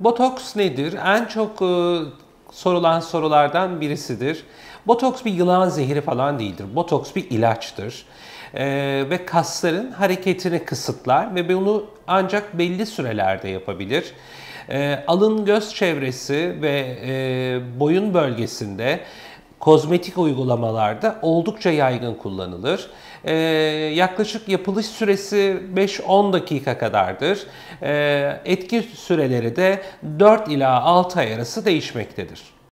Botoks nedir? En çok e, sorulan sorulardan birisidir. Botoks bir yılan zehri falan değildir. Botoks bir ilaçtır. E, ve kasların hareketini kısıtlar ve bunu ancak belli sürelerde yapabilir. E, alın göz çevresi ve e, boyun bölgesinde kozmetik uygulamalarda oldukça yaygın kullanılır. Ee, yaklaşık yapılış süresi 5-10 dakika kadardır. Ee, etki süreleri de 4 ila 6 ay arası değişmektedir.